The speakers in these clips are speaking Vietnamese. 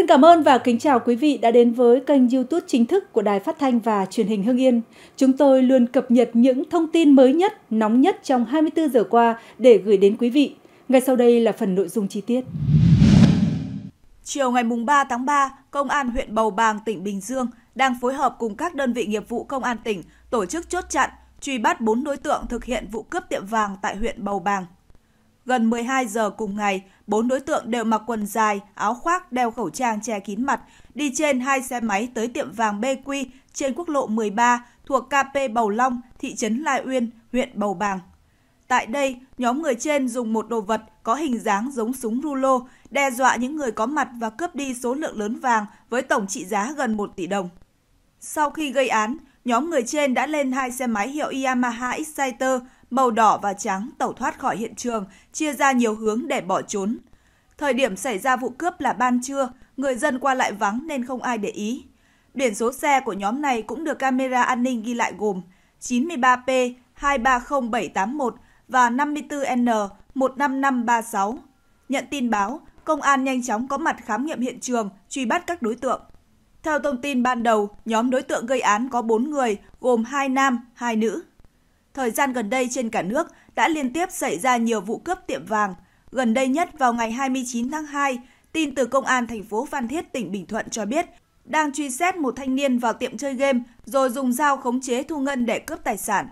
Xin cảm ơn và kính chào quý vị đã đến với kênh YouTube chính thức của Đài Phát thanh và Truyền hình Hưng Yên. Chúng tôi luôn cập nhật những thông tin mới nhất, nóng nhất trong 24 giờ qua để gửi đến quý vị. Ngay sau đây là phần nội dung chi tiết. Chiều ngày 3 tháng 3, Công an huyện Bầu Bàng, tỉnh Bình Dương đang phối hợp cùng các đơn vị nghiệp vụ Công an tỉnh tổ chức chốt chặn, truy bắt 4 đối tượng thực hiện vụ cướp tiệm vàng tại huyện Bầu Bàng. Gần 12 giờ cùng ngày, bốn đối tượng đều mặc quần dài, áo khoác, đeo khẩu trang che kín mặt, đi trên hai xe máy tới tiệm vàng BQ trên quốc lộ 13 thuộc KP Bầu Long, thị trấn Lai Uyên, huyện Bầu Bàng. Tại đây, nhóm người trên dùng một đồ vật có hình dáng giống súng rulo đe dọa những người có mặt và cướp đi số lượng lớn vàng với tổng trị giá gần 1 tỷ đồng. Sau khi gây án, nhóm người trên đã lên hai xe máy hiệu Yamaha Exciter màu đỏ và trắng tẩu thoát khỏi hiện trường, chia ra nhiều hướng để bỏ trốn. Thời điểm xảy ra vụ cướp là ban trưa, người dân qua lại vắng nên không ai để ý. Biển số xe của nhóm này cũng được camera an ninh ghi lại gồm 93P 230781 và 54N 15536. Nhận tin báo, công an nhanh chóng có mặt khám nghiệm hiện trường, truy bắt các đối tượng. Theo thông tin ban đầu, nhóm đối tượng gây án có 4 người, gồm 2 nam, 2 nữ. Thời gian gần đây trên cả nước đã liên tiếp xảy ra nhiều vụ cướp tiệm vàng. Gần đây nhất vào ngày 29 tháng 2, tin từ Công an thành phố Phan Thiết, tỉnh Bình Thuận cho biết đang truy xét một thanh niên vào tiệm chơi game rồi dùng dao khống chế Thu Ngân để cướp tài sản.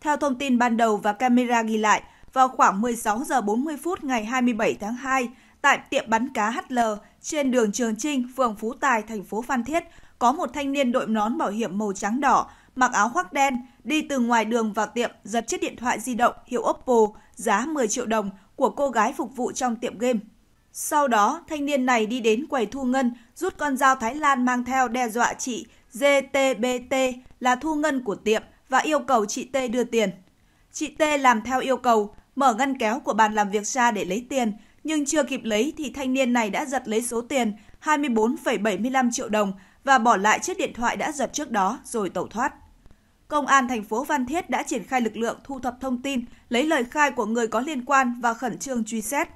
Theo thông tin ban đầu và camera ghi lại, vào khoảng 16 giờ 40 phút ngày 27 tháng 2, tại tiệm bắn cá HL trên đường Trường Trinh, phường Phú Tài, thành phố Phan Thiết, có một thanh niên đội nón bảo hiểm màu trắng đỏ, mặc áo khoác đen, đi từ ngoài đường vào tiệm giật chiếc điện thoại di động hiệu Oppo giá 10 triệu đồng của cô gái phục vụ trong tiệm game. Sau đó, thanh niên này đi đến quầy thu ngân, rút con dao Thái Lan mang theo đe dọa chị GTBT là thu ngân của tiệm và yêu cầu chị T đưa tiền. Chị T làm theo yêu cầu, mở ngăn kéo của bàn làm việc ra để lấy tiền, nhưng chưa kịp lấy thì thanh niên này đã giật lấy số tiền 24,75 triệu đồng và bỏ lại chiếc điện thoại đã giật trước đó rồi tẩu thoát. Công an thành phố Phan Thiết đã triển khai lực lượng thu thập thông tin, lấy lời khai của người có liên quan và khẩn trương truy xét.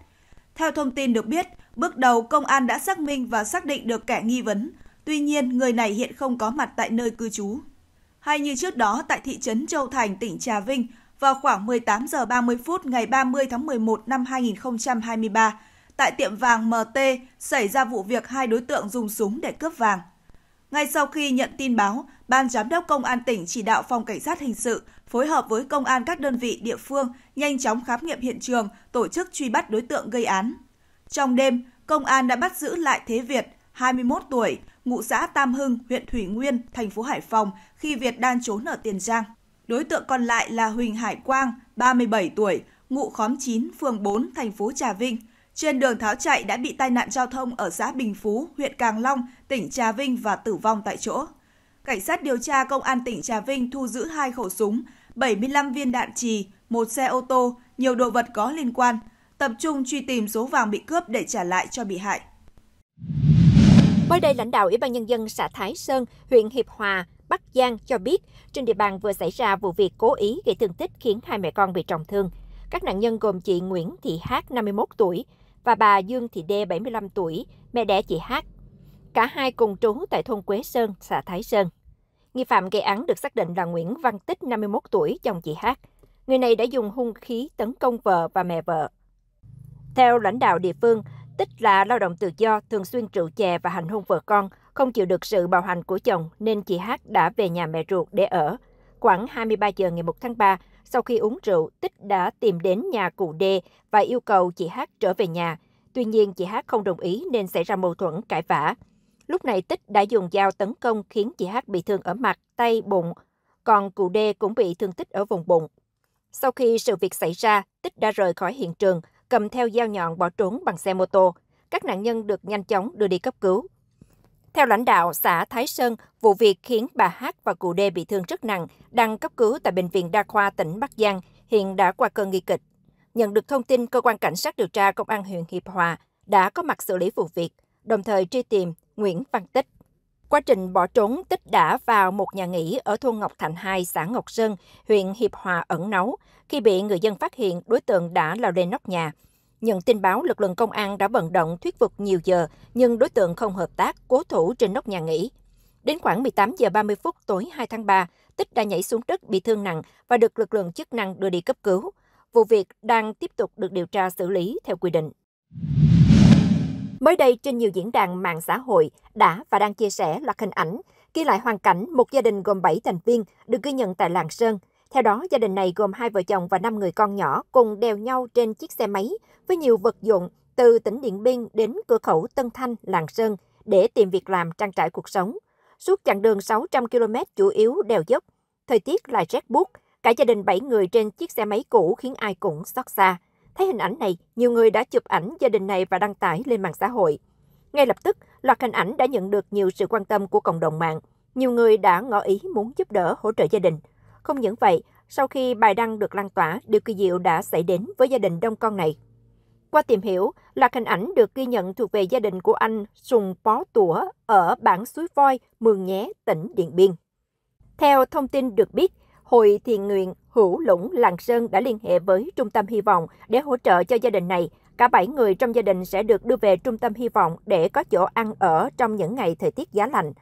Theo thông tin được biết, bước đầu công an đã xác minh và xác định được kẻ nghi vấn. Tuy nhiên, người này hiện không có mặt tại nơi cư trú. Hay như trước đó tại thị trấn Châu Thành, tỉnh Trà Vinh, vào khoảng 18 giờ 30 phút ngày 30 tháng 11 năm 2023, tại tiệm vàng MT xảy ra vụ việc hai đối tượng dùng súng để cướp vàng. Ngay sau khi nhận tin báo, Ban Giám đốc Công an tỉnh chỉ đạo Phòng Cảnh sát Hình sự phối hợp với Công an các đơn vị địa phương nhanh chóng khám nghiệm hiện trường, tổ chức truy bắt đối tượng gây án. Trong đêm, Công an đã bắt giữ lại Thế Việt, 21 tuổi, ngụ xã Tam Hưng, huyện Thủy Nguyên, thành phố Hải Phòng khi Việt đang trốn ở Tiền Giang. Đối tượng còn lại là Huỳnh Hải Quang, 37 tuổi, ngụ khóm 9, phường 4, thành phố Trà Vinh. Trên đường tháo chạy đã bị tai nạn giao thông ở xã Bình Phú, huyện Càng Long, tỉnh Trà Vinh và tử vong tại chỗ. Cảnh sát điều tra Công an tỉnh Trà Vinh thu giữ hai khẩu súng, 75 viên đạn trì, một xe ô tô, nhiều đồ vật có liên quan, tập trung truy tìm số vàng bị cướp để trả lại cho bị hại. Mới đây, lãnh đạo Ủy ban Nhân dân xã Thái Sơn, huyện Hiệp Hòa, Bắc Giang cho biết trên địa bàn vừa xảy ra vụ việc cố ý gây thương tích khiến hai mẹ con bị trọng thương. Các nạn nhân gồm chị Nguyễn Thị Hát, 51 tuổi, và bà Dương Thị Đê, 75 tuổi, mẹ đẻ chị Hát. Cả hai cùng trú tại thôn Quế Sơn, xã Thái Sơn. Nghi phạm gây án được xác định là Nguyễn Văn Tích, 51 tuổi, chồng chị Hát. Người này đã dùng hung khí tấn công vợ và mẹ vợ. Theo lãnh đạo địa phương, Tích là lao động tự do, thường xuyên rượu chè và hành hung vợ con, không chịu được sự bạo hành của chồng nên chị Hát đã về nhà mẹ ruột để ở. Khoảng 23 giờ ngày 1 tháng 3, sau khi uống rượu, Tích đã tìm đến nhà cụ Đê và yêu cầu chị Hát trở về nhà. Tuy nhiên, chị Hát không đồng ý nên xảy ra mâu thuẫn, cãi vã. Lúc này Tích đã dùng dao tấn công khiến chị H bị thương ở mặt, tay, bụng, còn cụ D cũng bị thương tích ở vùng bụng. Sau khi sự việc xảy ra, Tích đã rời khỏi hiện trường, cầm theo dao nhọn bỏ trốn bằng xe mô tô. Các nạn nhân được nhanh chóng đưa đi cấp cứu. Theo lãnh đạo xã Thái Sơn, vụ việc khiến bà Hát và cụ D bị thương rất nặng, đang cấp cứu tại Bệnh viện Đa khoa tỉnh Bắc Giang, hiện đã qua cơn nguy kịch. Nhận được thông tin, Cơ quan Cảnh sát điều tra Công an huyện Hiệp Hòa đã có mặt xử lý vụ việc, đồng thời truy tìm Nguyễn Văn Tích. Quá trình bỏ trốn, Tích đã vào một nhà nghỉ ở thôn Ngọc Thành 2, xã Ngọc Sơn, huyện Hiệp Hòa ẩn náu. Khi bị người dân phát hiện, đối tượng đã lao lên nóc nhà. Nhận tin báo, lực lượng công an đã vận động thuyết phục nhiều giờ, nhưng đối tượng không hợp tác, cố thủ trên nóc nhà nghỉ. Đến khoảng 18 giờ 30 phút tối 2 tháng 3, Tích đã nhảy xuống đất bị thương nặng và được lực lượng chức năng đưa đi cấp cứu. Vụ việc đang tiếp tục được điều tra xử lý theo quy định. Mới đây, trên nhiều diễn đàn mạng xã hội đã và đang chia sẻ loạt hình ảnh ghi lại hoàn cảnh một gia đình gồm 7 thành viên được ghi nhận tại Lạng Sơn. Theo đó, gia đình này gồm hai vợ chồng và 5 người con nhỏ cùng đeo nhau trên chiếc xe máy với nhiều vật dụng từ tỉnh Điện Biên đến cửa khẩu Tân Thanh, Lạng Sơn để tìm việc làm trang trải cuộc sống. Suốt chặng đường 600 km chủ yếu đèo dốc, thời tiết lại rét buốt, cả gia đình 7 người trên chiếc xe máy cũ khiến ai cũng xót xa. Thấy hình ảnh này, nhiều người đã chụp ảnh gia đình này và đăng tải lên mạng xã hội. Ngay lập tức, loạt hình ảnh đã nhận được nhiều sự quan tâm của cộng đồng mạng. Nhiều người đã ngỏ ý muốn giúp đỡ hỗ trợ gia đình. Không những vậy, sau khi bài đăng được lan tỏa, điều kỳ diệu đã xảy đến với gia đình đông con này. Qua tìm hiểu, loạt hình ảnh được ghi nhận thuộc về gia đình của anh Sùng Pó Tủa ở bản Suối Voi, Mường Nhé, tỉnh Điện Biên. Theo thông tin được biết, Hội Thiện Nguyện Hữu Lũng Làng Sơn đã liên hệ với Trung tâm Hy vọng để hỗ trợ cho gia đình này. Cả 7 người trong gia đình sẽ được đưa về Trung tâm Hy vọng để có chỗ ăn ở trong những ngày thời tiết giá lạnh.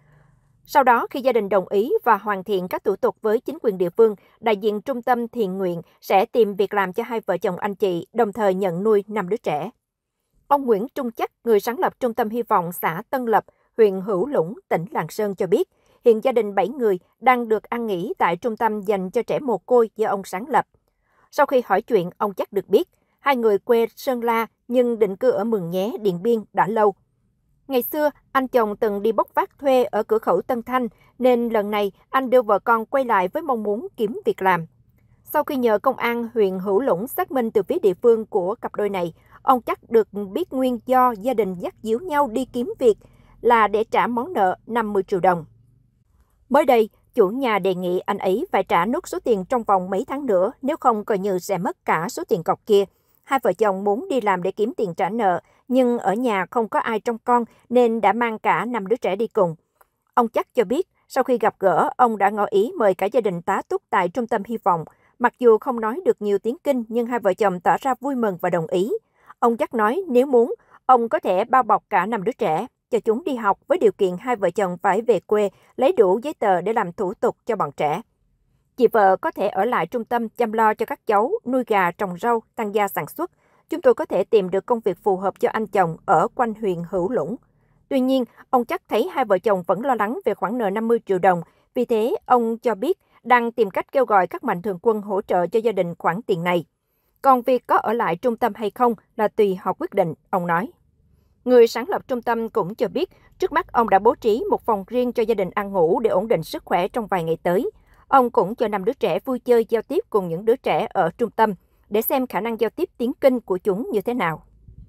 Sau đó, khi gia đình đồng ý và hoàn thiện các thủ tục với chính quyền địa phương, đại diện Trung tâm Thiện Nguyện sẽ tìm việc làm cho hai vợ chồng anh chị, đồng thời nhận nuôi năm đứa trẻ. Ông Nguyễn Trung Chắc, người sáng lập Trung tâm Hy vọng xã Tân Lập, huyện Hữu Lũng, tỉnh Lạng Sơn cho biết – Hiện gia đình 7 người đang được ăn nghỉ tại trung tâm dành cho trẻ mồ côi do ông sáng lập. Sau khi hỏi chuyện, ông chắc được biết, hai người quê Sơn La nhưng định cư ở Mường Nhé, Điện Biên đã lâu. Ngày xưa, anh chồng từng đi bốc vác thuê ở cửa khẩu Tân Thanh, nên lần này anh đưa vợ con quay lại với mong muốn kiếm việc làm. Sau khi nhờ công an huyện Hữu Lũng xác minh từ phía địa phương của cặp đôi này, ông chắc được biết nguyên do gia đình dắt díu nhau đi kiếm việc là để trả món nợ 50 triệu đồng. Mới đây, chủ nhà đề nghị anh ấy phải trả nốt số tiền trong vòng mấy tháng nữa, nếu không coi như sẽ mất cả số tiền cọc kia. Hai vợ chồng muốn đi làm để kiếm tiền trả nợ, nhưng ở nhà không có ai trông con nên đã mang cả năm đứa trẻ đi cùng. Ông chắc cho biết, sau khi gặp gỡ, ông đã ngỏ ý mời cả gia đình tá túc tại trung tâm hy vọng. Mặc dù không nói được nhiều tiếng Kinh, nhưng hai vợ chồng tỏ ra vui mừng và đồng ý. Ông chắc nói nếu muốn, ông có thể bao bọc cả năm đứa trẻ cho chúng đi học với điều kiện hai vợ chồng phải về quê lấy đủ giấy tờ để làm thủ tục cho bọn trẻ. Chị vợ có thể ở lại trung tâm chăm lo cho các cháu, nuôi gà, trồng rau, tăng gia sản xuất. Chúng tôi có thể tìm được công việc phù hợp cho anh chồng ở quanh huyện Hữu Lũng. Tuy nhiên, ông chắc thấy hai vợ chồng vẫn lo lắng về khoản nợ 50 triệu đồng. Vì thế, ông cho biết đang tìm cách kêu gọi các mạnh thường quân hỗ trợ cho gia đình khoản tiền này. Còn việc có ở lại trung tâm hay không là tùy họ quyết định, ông nói. Người sáng lập trung tâm cũng cho biết, trước mắt ông đã bố trí một phòng riêng cho gia đình ăn ngủ để ổn định sức khỏe trong vài ngày tới. Ông cũng cho năm đứa trẻ vui chơi giao tiếp cùng những đứa trẻ ở trung tâm để xem khả năng giao tiếp tiếng kinh của chúng như thế nào.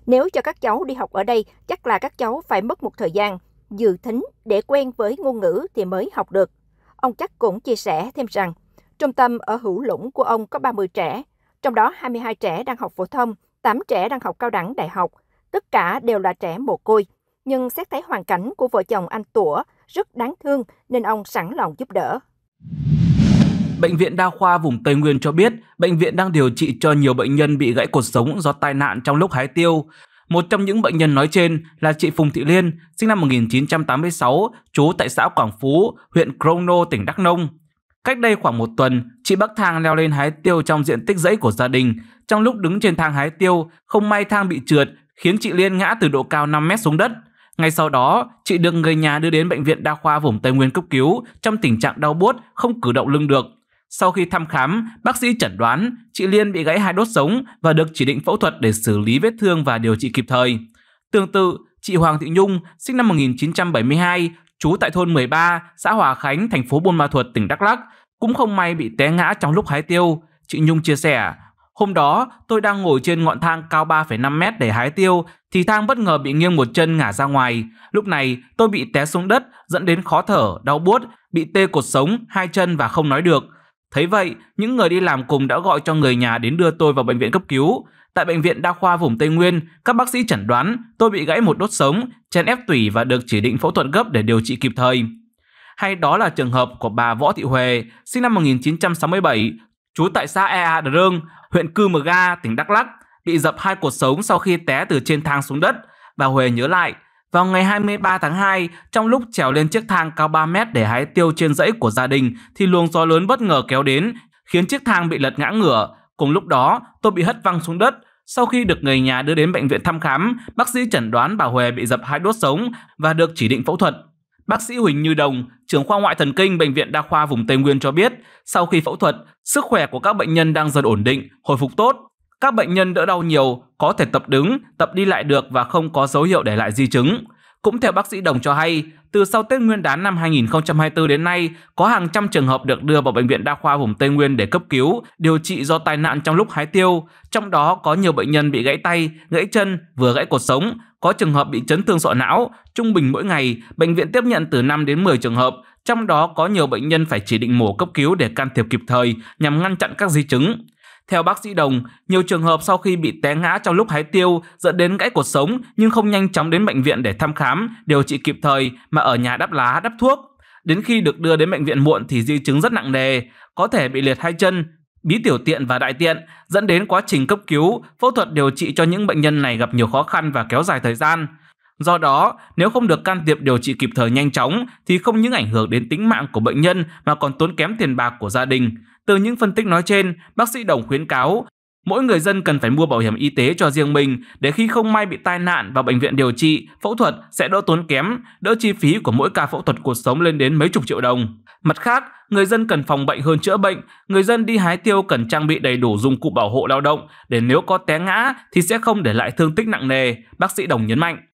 Nếu cho các cháu đi học ở đây, chắc là các cháu phải mất một thời gian dự thính để quen với ngôn ngữ thì mới học được. Ông chắc cũng chia sẻ thêm rằng, trung tâm ở hữu lũng của ông có 30 trẻ, trong đó 22 trẻ đang học phổ thông, 8 trẻ đang học cao đẳng đại học, tất cả đều là trẻ mồ côi. Nhưng xét thấy hoàn cảnh của vợ chồng anh Tủa rất đáng thương nên ông sẵn lòng giúp đỡ. Bệnh viện Đa khoa vùng Tây Nguyên cho biết, bệnh viện đang điều trị cho nhiều bệnh nhân bị gãy cột sống do tai nạn trong lúc hái tiêu. Một trong những bệnh nhân nói trên là chị Phùng Thị Liên, sinh năm 1986, trú tại xã Quảng Phú, huyện Crono, tỉnh Đắk Nông. Cách đây khoảng một tuần, chị Bắc Thang leo lên hái tiêu trong diện tích rẫy của gia đình. Trong lúc đứng trên thang hái tiêu, không may thang bị trượt khiến chị Liên ngã từ độ cao 5 mét xuống đất. Ngay sau đó, chị được người nhà đưa đến bệnh viện đa khoa vùng Tây Nguyên cấp cứu trong tình trạng đau buốt, không cử động lưng được. Sau khi thăm khám, bác sĩ chẩn đoán chị Liên bị gãy hai đốt sống và được chỉ định phẫu thuật để xử lý vết thương và điều trị kịp thời. Tương tự, chị Hoàng Thị Nhung, sinh năm 1972, trú tại thôn 13, xã Hòa Khánh, thành phố Buôn Ma Thuột, tỉnh Đắk Lắk, cũng không may bị té ngã trong lúc hái tiêu. Chị Nhung chia sẻ, Hôm đó, tôi đang ngồi trên ngọn thang cao 3,5 mét để hái tiêu, thì thang bất ngờ bị nghiêng một chân ngả ra ngoài. Lúc này, tôi bị té xuống đất, dẫn đến khó thở, đau buốt, bị tê cột sống, hai chân và không nói được. Thấy vậy, những người đi làm cùng đã gọi cho người nhà đến đưa tôi vào bệnh viện cấp cứu. Tại bệnh viện đa khoa vùng Tây Nguyên, các bác sĩ chẩn đoán tôi bị gãy một đốt sống, chèn ép tủy và được chỉ định phẫu thuật gấp để điều trị kịp thời. Hay đó là trường hợp của bà Võ Thị Huệ, sinh năm 1967, Chú tại xã Ea Đờ Rương, huyện Cư Mờ Ga, tỉnh Đắk Lắk, bị dập hai cuộc sống sau khi té từ trên thang xuống đất. Bà Huệ nhớ lại, vào ngày 23 tháng 2, trong lúc trèo lên chiếc thang cao 3 mét để hái tiêu trên dãy của gia đình, thì luồng gió lớn bất ngờ kéo đến, khiến chiếc thang bị lật ngã ngửa. Cùng lúc đó, tôi bị hất văng xuống đất. Sau khi được người nhà đưa đến bệnh viện thăm khám, bác sĩ chẩn đoán bà Huệ bị dập hai đốt sống và được chỉ định phẫu thuật. Bác sĩ Huỳnh Như Đồng, trưởng khoa ngoại thần kinh Bệnh viện Đa khoa vùng Tây Nguyên cho biết, sau khi phẫu thuật, sức khỏe của các bệnh nhân đang dần ổn định, hồi phục tốt. Các bệnh nhân đỡ đau nhiều, có thể tập đứng, tập đi lại được và không có dấu hiệu để lại di chứng. Cũng theo bác sĩ Đồng cho hay, từ sau Tết Nguyên đán năm 2024 đến nay, có hàng trăm trường hợp được đưa vào bệnh viện đa khoa vùng Tây Nguyên để cấp cứu, điều trị do tai nạn trong lúc hái tiêu, trong đó có nhiều bệnh nhân bị gãy tay, gãy chân, vừa gãy cột sống, có trường hợp bị chấn thương sọ não, trung bình mỗi ngày bệnh viện tiếp nhận từ 5 đến 10 trường hợp, trong đó có nhiều bệnh nhân phải chỉ định mổ cấp cứu để can thiệp kịp thời nhằm ngăn chặn các di chứng. Theo bác sĩ Đồng, nhiều trường hợp sau khi bị té ngã trong lúc hái tiêu dẫn đến gãy cột sống nhưng không nhanh chóng đến bệnh viện để thăm khám, điều trị kịp thời mà ở nhà đắp lá, đắp thuốc. Đến khi được đưa đến bệnh viện muộn thì di chứng rất nặng nề, có thể bị liệt hai chân, bí tiểu tiện và đại tiện, dẫn đến quá trình cấp cứu, phẫu thuật điều trị cho những bệnh nhân này gặp nhiều khó khăn và kéo dài thời gian. Do đó, nếu không được can thiệp điều trị kịp thời nhanh chóng thì không những ảnh hưởng đến tính mạng của bệnh nhân mà còn tốn kém tiền bạc của gia đình. Từ những phân tích nói trên, bác sĩ Đồng khuyến cáo mỗi người dân cần phải mua bảo hiểm y tế cho riêng mình để khi không may bị tai nạn vào bệnh viện điều trị, phẫu thuật sẽ đỡ tốn kém, đỡ chi phí của mỗi ca phẫu thuật cuộc sống lên đến mấy chục triệu đồng. Mặt khác, người dân cần phòng bệnh hơn chữa bệnh, người dân đi hái tiêu cần trang bị đầy đủ dụng cụ bảo hộ lao động để nếu có té ngã thì sẽ không để lại thương tích nặng nề, bác sĩ Đồng nhấn mạnh.